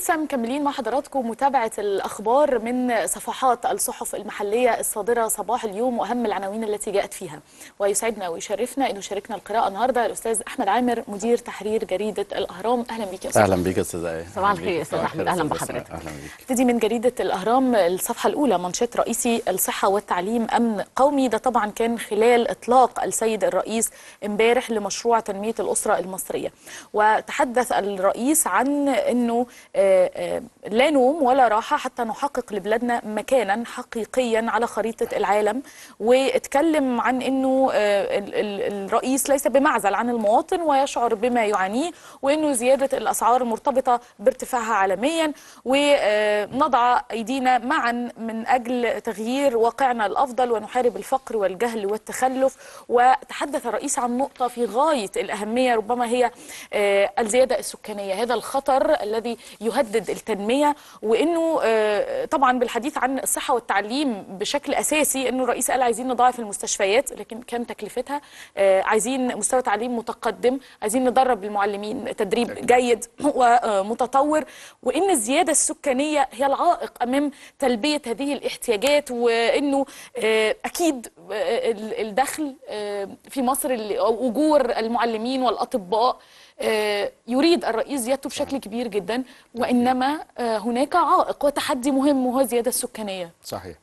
لسه مكملين مع حضراتكم متابعة الأخبار من صفحات الصحف المحلية الصادرة صباح اليوم وأهم العناوين التي جاءت فيها ويسعدنا ويشرفنا أنه شاركنا القراءة النهاردة الأستاذ أحمد عامر مدير تحرير جريدة الأهرام أهلا بك يا أستاذ أهلا بك أستاذ آية صباح الخير أستاذ أحمد أهلا بحضرتك أهلا نبتدي من جريدة الأهرام الصفحة الأولى منشط رئيسي الصحة والتعليم أمن قومي ده طبعا كان خلال إطلاق السيد الرئيس امبارح لمشروع تنمية الأسرة المصرية وتحدث الرئيس عن أنه آه، آه، آه، لا نوم ولا راحة حتى نحقق لبلادنا مكانا حقيقيا على خريطة العالم واتكلم عن أنه آه، الرئيس ليس بمعزل عن المواطن ويشعر بما يعانيه وأنه زيادة الأسعار مرتبطة بارتفاعها عالميا ونضع أيدينا معا من أجل تغيير واقعنا الأفضل ونحارب الفقر والجهل والتخلف وتحدث الرئيس عن نقطة في غاية الأهمية ربما هي الزيادة السكانية هذا الخطر الذي يهدد يهدد التنميه وانه آه، طبعا بالحديث عن الصحه والتعليم بشكل اساسي انه الرئيس قال عايزين نضاعف المستشفيات لكن كم تكلفتها آه، عايزين مستوى تعليم متقدم عايزين ندرب المعلمين تدريب جيد ومتطور آه، وان الزياده السكانيه هي العائق امام تلبيه هذه الاحتياجات وانه اكيد الدخل في مصر اجور المعلمين والاطباء آه، يريد الرئيس زيادته بشكل صحيح. نعم. كبير جدا نعم. وإنما آه، هناك عائق وتحدي مهم وهو الزيادة السكانية صحيح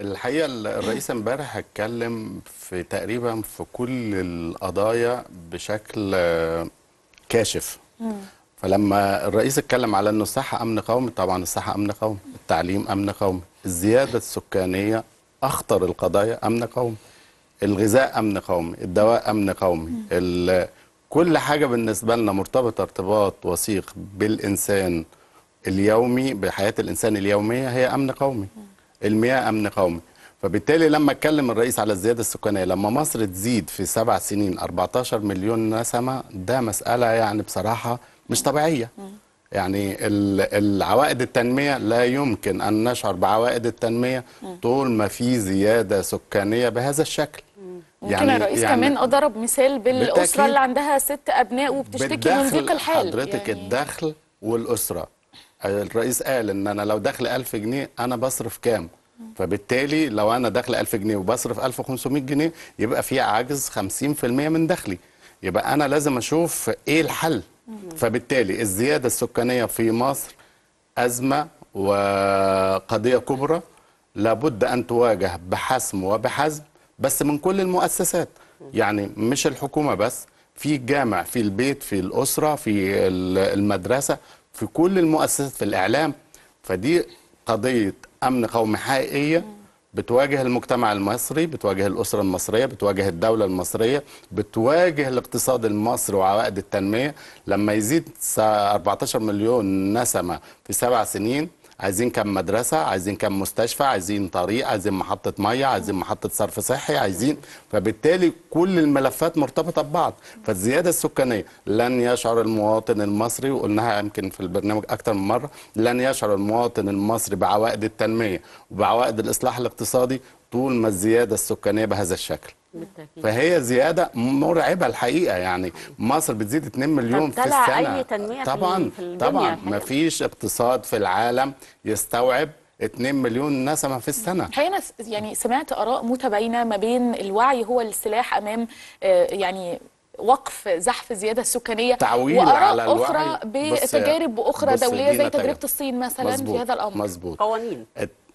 الحقيقة الرئيس امبارح اتكلم في تقريبا في كل القضايا بشكل آه، كاشف فلما الرئيس اتكلم على انه الصحة امن قومي طبعا الصحة امن قومي التعليم امن قومي الزيادة السكانية اخطر القضايا امن قومي الغذاء امن قومي الدواء امن قومي كل حاجة بالنسبة لنا مرتبطة ارتباط وثيق بالإنسان اليومي بحياة الإنسان اليومية هي أمن قومي المياه أمن قومي فبالتالي لما اتكلم الرئيس على الزيادة السكانية لما مصر تزيد في سبع سنين 14 مليون نسمة ده مسألة يعني بصراحة مش طبيعية يعني العوائد التنمية لا يمكن أن نشعر بعوائد التنمية طول ما في زيادة سكانية بهذا الشكل ممكن يعني الرئيس يعني كمان ضرب مثال بالاسره اللي عندها ست ابناء وبتشتكي من ضيق الحال حضرتك يعني الدخل والاسره الرئيس قال ان انا لو دخل 1000 جنيه انا بصرف كام فبالتالي لو انا دخل 1000 جنيه وبصرف 1500 جنيه يبقى في عجز 50% من دخلي يبقى انا لازم اشوف ايه الحل فبالتالي الزياده السكانيه في مصر ازمه وقضيه كبرى لابد ان تواجه بحسم وبحزم بس من كل المؤسسات يعني مش الحكومه بس في الجامع في البيت في الاسره في المدرسه في كل المؤسسات في الاعلام فدي قضيه امن قومي حقيقيه بتواجه المجتمع المصري بتواجه الأسرة المصرية بتواجه الدولة المصرية بتواجه الاقتصاد المصري وعوائد التنمية لما يزيد 14 مليون نسمة في سبع سنين عايزين كم مدرسه عايزين كم مستشفى عايزين طريق عايزين محطه ميه عايزين محطه صرف صحي عايزين فبالتالي كل الملفات مرتبطه ببعض فالزياده السكانيه لن يشعر المواطن المصري وقلناها يمكن في البرنامج اكتر من مره لن يشعر المواطن المصري بعوائد التنميه وبعوائد الاصلاح الاقتصادي طول ما الزياده السكانيه بهذا الشكل بالتأكيد. فهي زيادة مرعبة الحقيقة يعني مصر بتزيد 2 مليون في السنة أي تنمية طبعا في طبعا ما فيش اقتصاد في العالم يستوعب 2 مليون نسمة في السنة حين يعني سمعت آراء متباينة ما بين الوعي هو السلاح أمام آه، يعني وقف زحف الزياده السكانيه تعويل على الوعي اخرى بتجارب اخرى دوليه زي تجربه الصين مثلا مزبوط. في هذا الامر مزبوط قوانين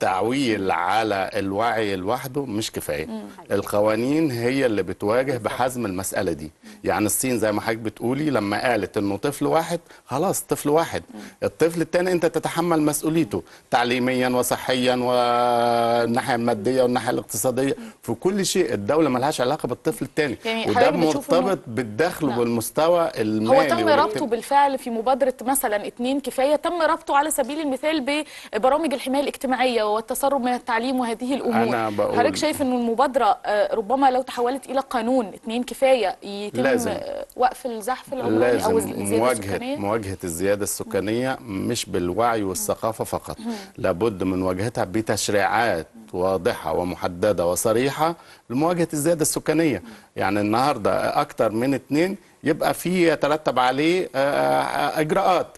التعويل على الوعي لوحده مش كفايه القوانين هي اللي بتواجه بحزم المساله دي يعني الصين زي ما حضرتك بتقولي لما قالت انه طفل واحد خلاص طفل واحد الطفل الثاني انت تتحمل مسؤوليته تعليميا وصحيا والناحيه الماديه والناحيه الاقتصاديه في كل شيء الدوله ملهاش علاقه بالطفل الثاني يعني وده مرتبط بالدخل نعم. والمستوى المالي هو تم ربطه بالفعل في مبادره مثلا اتنين كفايه تم ربطه على سبيل المثال ببرامج الحمايه الاجتماعيه والتسرب من التعليم وهذه الامور أنا بقول حضرتك شايف انه المبادره آه، ربما لو تحولت الى قانون اثنين كفايه يتم لازم. وقف الزحف العمراني لازم او مواجهة السكانيه مواجهه الزياده السكانيه مش بالوعي والثقافه فقط لابد من مواجهتها بتشريعات واضحه ومحدده وصريحه لمواجهه الزياده السكانيه يعني النهارده اكثر من اثنين يبقى في يترتب عليه آه، آه، آه، اجراءات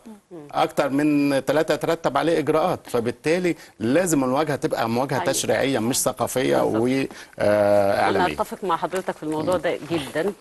اكثر من ثلاثه يترتب عليه اجراءات فبالتالي لازم المواجهه تبقى مواجهه أيوة. تشريعيه مش ثقافيه واعلاميه انا اتفق مع حضرتك في الموضوع ده جدا